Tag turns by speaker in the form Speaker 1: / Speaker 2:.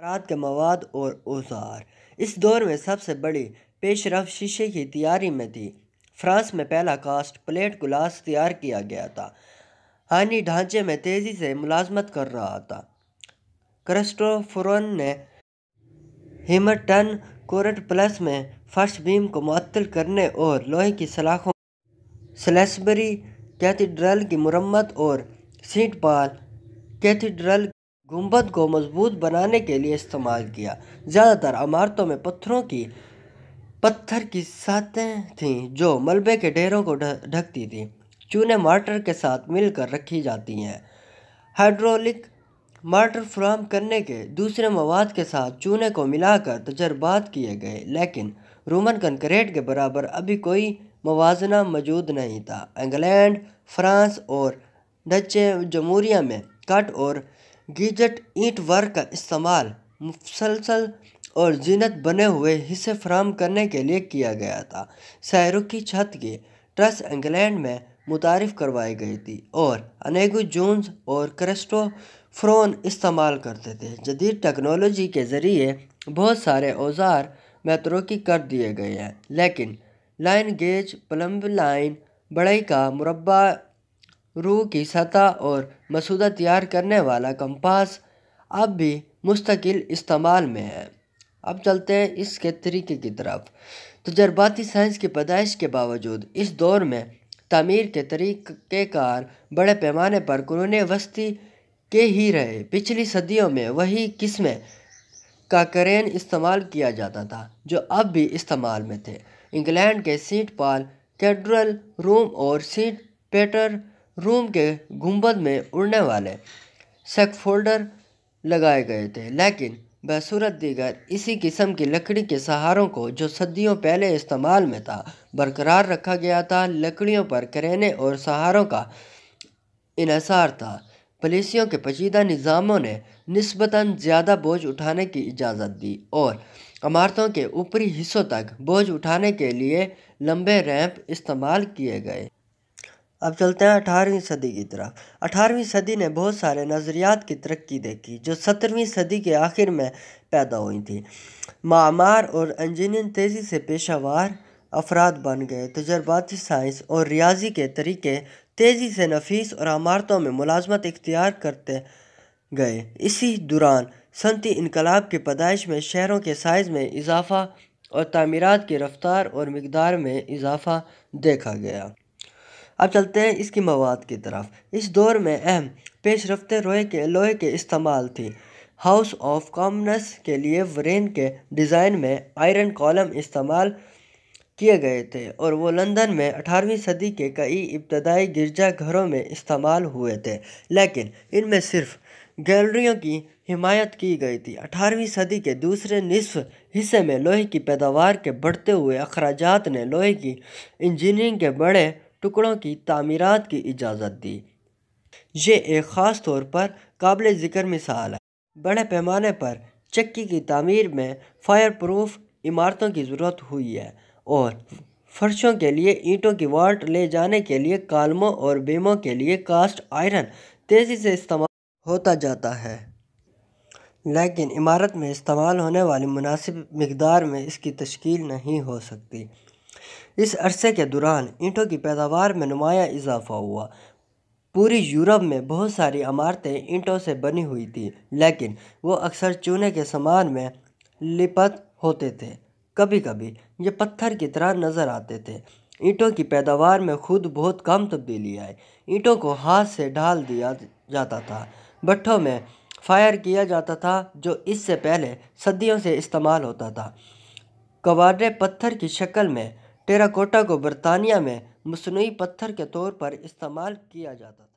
Speaker 1: ख़रात के मवाद और औज़ार इस दौर में सबसे बड़ी पेशरफ शीशे की तैयारी में थी फ्रांस में पहला कास्ट प्लेट ग्लास तैयार किया गया था हानि ढांचे में तेज़ी से मुलाजमत कर रहा था क्रस्टोफोरन ने हिमटन कोरट प्लस में फर्श बीम को मअतल करने और लोहे की सलाखों सलेसबरी कैथीड्रल की मुरम्मत और सीट पाल कैथीड्रल गुंबद को मजबूत बनाने के लिए इस्तेमाल किया ज़्यादातर इमारतों में पत्थरों की पत्थर की सातें थीं जो मलबे के ढेरों को ढकती थीं चूने मार्टर के साथ मिलकर रखी जाती हैं हाइड्रोलिक मार्टर फ्राहम करने के दूसरे मवाद के साथ चूने को मिलाकर तजर्बात किए गए लेकिन रोमन कंक्रीट के बराबर अभी कोई मवाजना मौजूद नहीं था इंग्लैंड फ्रांस और डचे जमहूरिया में कट और गीजट ईंट वर्क का इस्तेमाल मुसलसल और जीनत बने हुए हिस्से फ्राहम करने के लिए किया गया था शहरों की छत की ट्रस इंग्लैंड में मुतारफ़ करवाई गई थी और अनेगो जोन्स और क्रिस्टो फ्रोन इस्तेमाल करते थे जदीद टेक्नोलॉजी के ज़रिए बहुत सारे औजार मतरोकी कर दिए गए हैं लेकिन लाइन गेज प्लम्ब लाइन बड़ई का मुरबा रूह की सतह और मसूदा तैयार करने वाला कंपास अब भी मुस्तकिल इस्तेमाल में है अब चलते हैं इसके तरीके की तरफ तजर्बाती साइंस की पैदाइश के बावजूद इस दौर में तमीर के कार बड़े पैमाने पर कुरून वस्ती के ही रहे पिछली सदियों में वही किस्में का करेन इस्तेमाल किया जाता था जो अब भी इस्तेमाल में थे इंग्लैंड के सीट पाल कैड्रल रूम और सीट पेटर रूम के गुंबद में उड़ने वाले स्कैफोल्डर लगाए गए थे लेकिन बसूरत दीगर इसी किस्म की लकड़ी के सहारों को जो सदियों पहले इस्तेमाल में था बरकरार रखा गया था लकड़ियों पर करेने और सहारों का इसार था पुलिसियों के पचीदा निज़ामों ने नस्बता ज़्यादा बोझ उठाने की इजाज़त दी और इमारतों के ऊपरी हिस्सों तक बोझ उठाने के लिए लंबे रैंप इस्तेमाल किए गए अब चलते हैं अठारहवीं सदी की तरफ अठारहवीं सदी ने बहुत सारे नज़रियात की तरक्की देखी जो सत्रहवीं सदी के आखिर में पैदा हुई थी मामार और इंजीनियर तेज़ी से पेशावर अफराद बन गए तजर्बाती साइंस और रियाजी के तरीके तेज़ी से नफीस और अमारतों में मुलाजमत इख्तियार करते गए इसी दौरान सनती इनकलाब की पैदाइश में शहरों के साइज़ में इजाफा और तमीरत की रफ्तार और मकदार में इजाफा देखा गया अब चलते हैं इसकी मवाद की तरफ इस दौर में अहम पेश रफ्त रोहे के लोहे के इस्तेमाल थी हाउस ऑफ कॉमनस के लिए वरेन के डिज़ाइन में आयरन कॉलम इस्तेमाल किए गए थे और वो लंदन में 18वीं सदी के कई इब्तदाई गिरजा घरों में इस्तेमाल हुए थे लेकिन इनमें सिर्फ गैलरियों की हिमायत की गई थी 18वीं सदी के दूसरे निसफ हिस्से में लोहे की पैदावार के बढ़ते हुए अखराज ने लोहे की इंजीनियरिंग के बड़े टुकड़ों की तमीरत की इजाज़त दी ये एक ख़ास तौर पर काबिल ज़िक्र मिसाल है बड़े पैमाने पर चक्की की तमीर में फायर प्रूफ इमारतों की ज़रूरत हुई है और फर्शों के लिए ईंटों की वाट ले जाने के लिए कालमों और बीमों के लिए कास्ट आयरन तेज़ी से इस्तेमाल होता जाता है लेकिन इमारत में इस्तेमाल होने वाली मुनासिब मकदार में इसकी तश्ील नहीं हो सकती इस अरसे के दौरान ईंटों की पैदावार में नुमाया इजाफा हुआ पूरी यूरोप में बहुत सारी इमारतें ईंटों से बनी हुई थी लेकिन वो अक्सर चूने के सामान में लिपत होते थे कभी कभी ये पत्थर की तरह नज़र आते थे ईंटों की पैदावार में खुद बहुत कम तब्दीली आई ईंटों को हाथ से ढाल दिया जाता था भट्ठों में फायर किया जाता था जो इससे पहले सदियों से इस्तेमाल होता था कवाडे पत्थर की शक्ल में टेराकोटा को बरतानिया में मसनू पत्थर के तौर पर इस्तेमाल किया जाता था